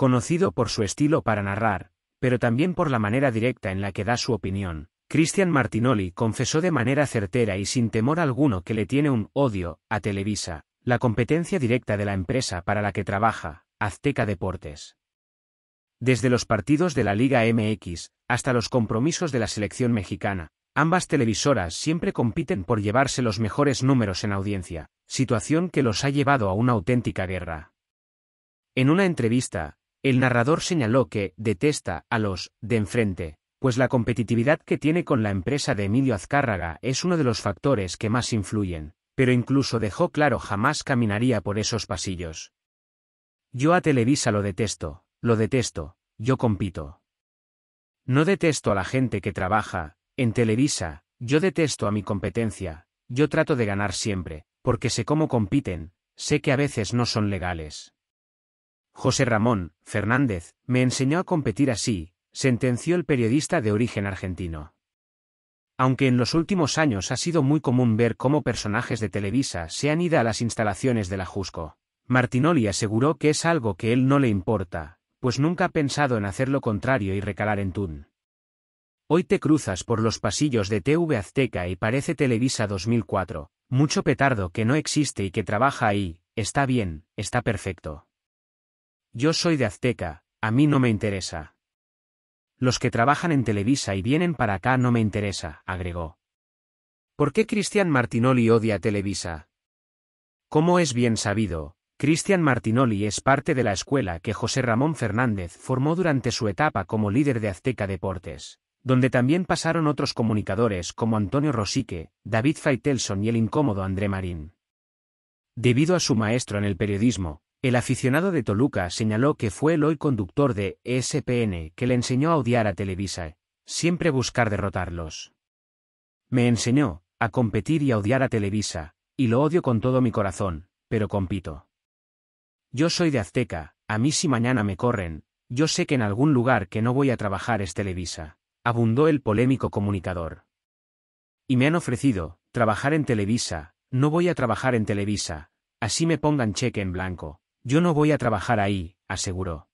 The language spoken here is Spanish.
Conocido por su estilo para narrar, pero también por la manera directa en la que da su opinión, Cristian Martinoli confesó de manera certera y sin temor alguno que le tiene un odio a Televisa, la competencia directa de la empresa para la que trabaja, Azteca Deportes. Desde los partidos de la Liga MX hasta los compromisos de la selección mexicana, ambas televisoras siempre compiten por llevarse los mejores números en audiencia, situación que los ha llevado a una auténtica guerra. En una entrevista, el narrador señaló que detesta a los de enfrente, pues la competitividad que tiene con la empresa de Emilio Azcárraga es uno de los factores que más influyen, pero incluso dejó claro jamás caminaría por esos pasillos. Yo a Televisa lo detesto, lo detesto, yo compito. No detesto a la gente que trabaja, en Televisa, yo detesto a mi competencia, yo trato de ganar siempre, porque sé cómo compiten, sé que a veces no son legales. José Ramón Fernández me enseñó a competir así, sentenció el periodista de origen argentino. Aunque en los últimos años ha sido muy común ver cómo personajes de Televisa se han ido a las instalaciones de la Jusco, Martinoli aseguró que es algo que él no le importa, pues nunca ha pensado en hacer lo contrario y recalar en Tun. Hoy te cruzas por los pasillos de TV Azteca y parece Televisa 2004, mucho petardo que no existe y que trabaja ahí, está bien, está perfecto. Yo soy de Azteca, a mí no me interesa. Los que trabajan en Televisa y vienen para acá no me interesa, agregó. ¿Por qué Cristian Martinoli odia Televisa? Como es bien sabido, Cristian Martinoli es parte de la escuela que José Ramón Fernández formó durante su etapa como líder de Azteca Deportes, donde también pasaron otros comunicadores como Antonio Rosique, David Faitelson y el incómodo André Marín. Debido a su maestro en el periodismo, el aficionado de Toluca señaló que fue el hoy conductor de ESPN que le enseñó a odiar a Televisa, siempre buscar derrotarlos. Me enseñó a competir y a odiar a Televisa, y lo odio con todo mi corazón, pero compito. Yo soy de Azteca, a mí si mañana me corren, yo sé que en algún lugar que no voy a trabajar es Televisa, abundó el polémico comunicador. Y me han ofrecido, trabajar en Televisa, no voy a trabajar en Televisa, así me pongan cheque en blanco, yo no voy a trabajar ahí, aseguró.